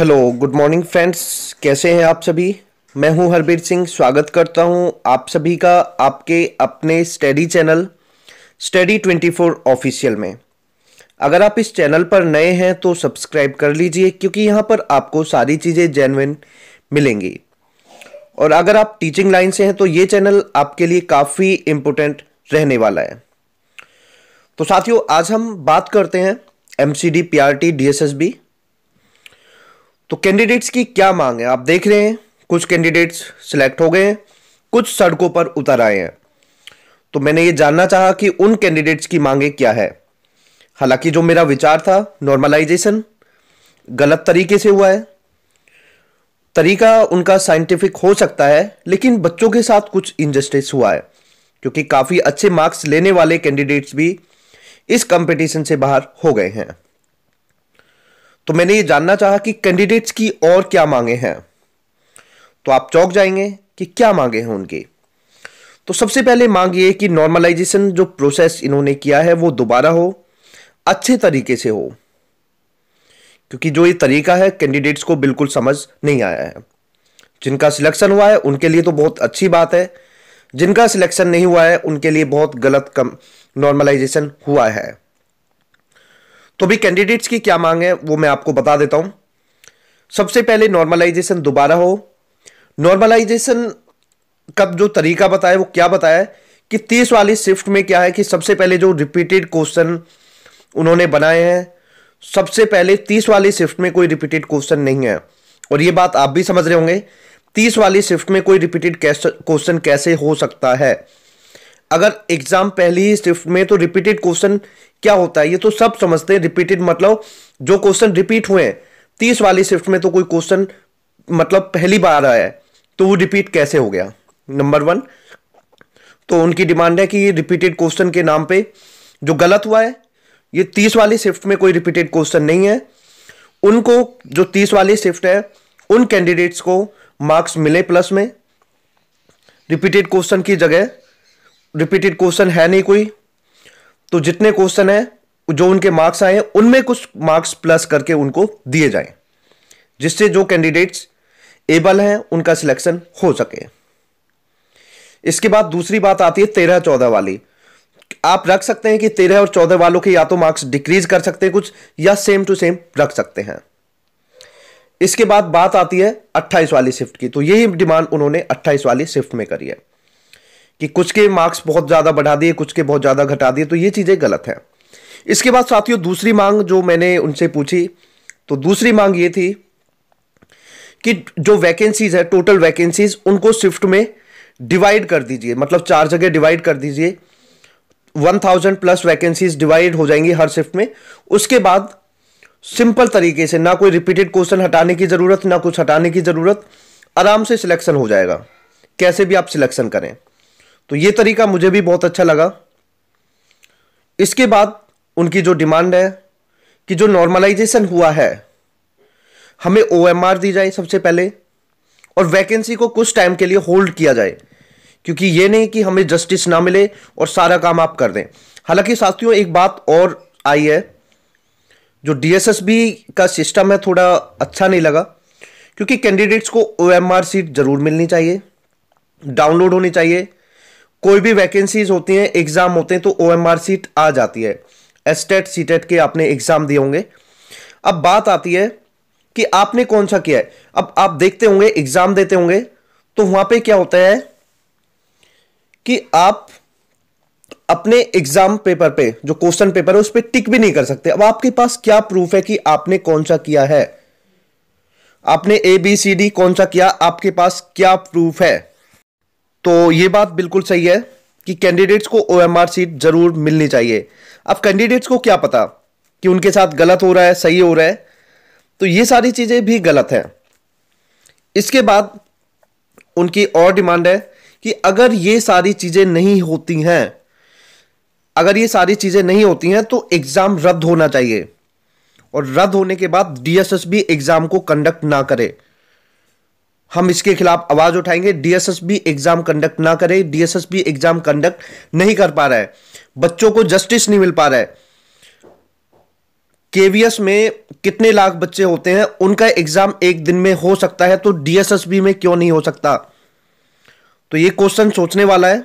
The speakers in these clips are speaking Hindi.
हेलो गुड मॉर्निंग फ्रेंड्स कैसे हैं आप सभी मैं हूं हरबीर सिंह स्वागत करता हूं आप सभी का आपके अपने स्टडी चैनल स्टडी 24 ऑफिशियल में अगर आप इस चैनल पर नए हैं तो सब्सक्राइब कर लीजिए क्योंकि यहां पर आपको सारी चीज़ें जेनविन मिलेंगी और अगर आप टीचिंग लाइन से हैं तो ये चैनल आपके लिए काफ़ी इम्पोर्टेंट रहने वाला है तो साथियों आज हम बात करते हैं M C D P R T D S S B तो कैंडिडेट्स की क्या मांग है आप देख रहे हैं कुछ कैंडिडेट्स सिलेक्ट हो गए हैं कुछ सड़कों पर उतर आए हैं तो मैंने ये जानना चाहा कि उन कैंडिडेट्स की मांगे क्या है हालांकि जो मेरा विचार था नॉर्मलाइजेशन गलत तरीके से हुआ है तरीका उनका साइंटिफिक हो सकता है लेकिन बच्चों के साथ कुछ इनजस्टिस हुआ है क्योंकि काफ़ी अच्छे मार्क्स लेने वाले कैंडिडेट्स भी इस कंपटीशन से बाहर हो गए हैं तो मैंने ये जानना चाहा कि कैंडिडेट्स की और क्या मांगे हैं तो आप चौक जाएंगे कि क्या मांगे हैं उनकी तो सबसे पहले मांग ये कि नॉर्मलाइजेशन जो प्रोसेस इन्होंने किया है वो दोबारा हो अच्छे तरीके से हो क्योंकि जो ये तरीका है कैंडिडेट्स को बिल्कुल समझ नहीं आया है जिनका सिलेक्शन हुआ है उनके लिए तो बहुत अच्छी बात है जिनका सिलेक्शन नहीं हुआ है उनके लिए बहुत गलत कम नॉर्मलाइजेशन हुआ है तो भी कैंडिडेट्स की क्या मांग है वो मैं आपको बता देता हूं सबसे पहले नॉर्मलाइजेशन दोबारा हो नॉर्मलाइजेशन का जो तरीका बताया वो क्या बताया कि तीस वाली शिफ्ट में क्या है कि सबसे पहले जो रिपीटेड क्वेश्चन उन्होंने बनाए हैं सबसे पहले तीस वाली शिफ्ट में कोई रिपीटेड क्वेश्चन नहीं है और ये बात आप भी समझ रहे होंगे तीस वाली शिफ्ट में कोई रिपीटेड क्वेश्चन कैसे हो सकता है अगर एग्जाम पहली ही शिफ्ट में तो रिपीटेड क्वेश्चन क्या होता है ये तो सब समझते हैं रिपीटेड मतलब जो क्वेश्चन रिपीट हुए हैं तीस वाली शिफ्ट में तो कोई क्वेश्चन मतलब पहली बार आया है तो वो रिपीट कैसे हो गया नंबर वन तो उनकी डिमांड है कि ये रिपीटेड क्वेश्चन के नाम पे जो गलत हुआ है ये तीस वाली शिफ्ट में कोई रिपीटेड क्वेश्चन नहीं है उनको जो तीस वाली शिफ्ट है उन कैंडिडेट्स को मार्क्स मिले प्लस में रिपीटेड क्वेश्चन की जगह रिपीटेड क्वेश्चन है नहीं कोई तो जितने क्वेश्चन हैं जो उनके मार्क्स आए उनमें कुछ मार्क्स प्लस करके उनको दिए जाएं जिससे जो कैंडिडेट्स एबल हैं उनका सिलेक्शन हो सके इसके बाद दूसरी बात आती है तेरह चौदह वाली आप रख सकते हैं कि तेरह और चौदह वालों के या तो मार्क्स डिक्रीज कर सकते हैं कुछ या सेम टू सेम रख सकते हैं इसके बाद बात आती है अट्ठाईस वाली शिफ्ट की तो यही डिमांड उन्होंने अट्ठाईस वाली शिफ्ट में करी है कि कुछ के मार्क्स बहुत ज़्यादा बढ़ा दिए कुछ के बहुत ज़्यादा घटा दिए तो ये चीज़ें गलत हैं इसके बाद साथियों दूसरी मांग जो मैंने उनसे पूछी तो दूसरी मांग ये थी कि जो वैकेंसीज है टोटल वैकेंसीज उनको शिफ्ट में डिवाइड कर दीजिए मतलब चार जगह डिवाइड कर दीजिए one thousand plus vacancies divide हो जाएंगी हर शिफ्ट में उसके बाद सिंपल तरीके से ना कोई रिपीटेड क्वेश्चन हटाने की ज़रूरत ना कुछ हटाने की ज़रूरत आराम से सिलेक्शन हो जाएगा कैसे भी आप सिलेक्शन करें तो ये तरीका मुझे भी बहुत अच्छा लगा इसके बाद उनकी जो डिमांड है कि जो नॉर्मलाइजेशन हुआ है हमें ओ दी जाए सबसे पहले और वैकेंसी को कुछ टाइम के लिए होल्ड किया जाए क्योंकि ये नहीं कि हमें जस्टिस ना मिले और सारा काम आप कर दें हालांकि साथियों एक बात और आई है जो डीएसएसबी का सिस्टम है थोड़ा अच्छा नहीं लगा क्योंकि कैंडिडेट्स को ओ सीट ज़रूर मिलनी चाहिए डाउनलोड होनी चाहिए कोई भी वैकेंसीज होती हैं एग्ज़ाम होते हैं तो ओ सीट आ जाती है एसटेट सीटेट e e के आपने एग्ज़ाम दिए होंगे अब बात आती है कि आपने कौन सा किया है अब आप देखते होंगे एग्ज़ाम देते होंगे तो वहां पे क्या होता है कि आप अपने एग्जाम पेपर पे जो क्वेश्चन पेपर है उस पर टिक भी नहीं कर सकते अब आपके पास क्या प्रूफ है कि आपने कौन सा किया है आपने ए बी सी डी कौन सा किया आपके पास क्या प्रूफ है तो ये बात बिल्कुल सही है कि कैंडिडेट्स को ओ सीट जरूर मिलनी चाहिए अब कैंडिडेट्स को क्या पता कि उनके साथ गलत हो रहा है सही हो रहा है तो ये सारी चीज़ें भी गलत हैं इसके बाद उनकी और डिमांड है कि अगर ये सारी चीज़ें नहीं होती हैं अगर ये सारी चीज़ें नहीं होती हैं तो एग्ज़ाम रद्द होना चाहिए और रद्द होने के बाद डीएसएस भी एग्ज़ाम को कंडक्ट ना करे हम इसके खिलाफ आवाज उठाएंगे डीएसएसबी एग्जाम कंडक्ट ना करे डीएसएसबी एग्जाम कंडक्ट नहीं कर पा रहा है बच्चों को जस्टिस नहीं मिल पा रहा है केवीएस में कितने लाख बच्चे होते हैं उनका एग्जाम एक दिन में हो सकता है तो डीएसएसबी में क्यों नहीं हो सकता तो ये क्वेश्चन सोचने वाला है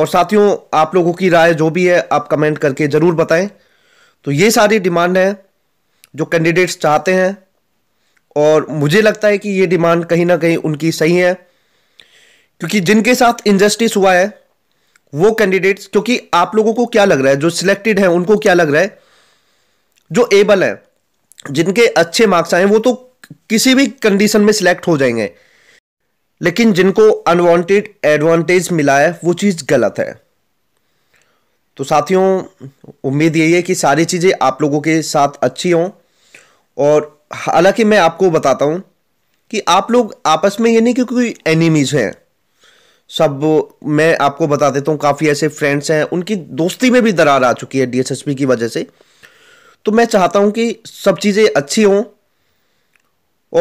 और साथियों आप लोगों की राय जो भी है आप कमेंट करके ज़रूर बताएं तो ये सारी डिमांड है जो कैंडिडेट्स चाहते हैं और मुझे लगता है कि ये डिमांड कहीं ना कहीं उनकी सही है क्योंकि जिनके साथ इनजस्टिस हुआ है वो कैंडिडेट्स क्योंकि आप लोगों को क्या लग रहा है जो सिलेक्टेड हैं उनको क्या लग रहा है जो एबल है जिनके अच्छे मार्क्स आए वो तो किसी भी कंडीशन में सिलेक्ट हो जाएंगे लेकिन जिनको अनवांटेड एडवांटेज मिला है वो चीज़ गलत है तो साथियों उम्मीद यही है कि सारी चीज़ें आप लोगों के साथ अच्छी हों और हालांकि मैं आपको बताता हूँ कि आप लोग आपस में ये नहीं कि कोई एनिमीज़ हैं सब मैं आपको बता देता हूँ काफ़ी ऐसे फ्रेंड्स हैं उनकी दोस्ती में भी दरार आ चुकी है डीएसएसपी की वजह से तो मैं चाहता हूँ कि सब चीज़ें अच्छी हों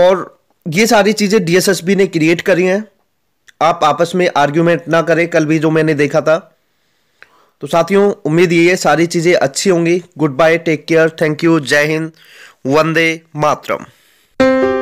और ये सारी चीज़ें डीएसएसपी ने क्रिएट करी हैं आप आपस में आर्ग्यूमेंट ना करें कल भी जो मैंने देखा था तो साथियों उम्मीद ये है सारी चीज़ें अच्छी होंगी good bye take care thank you जय हिंद वंदे मातरम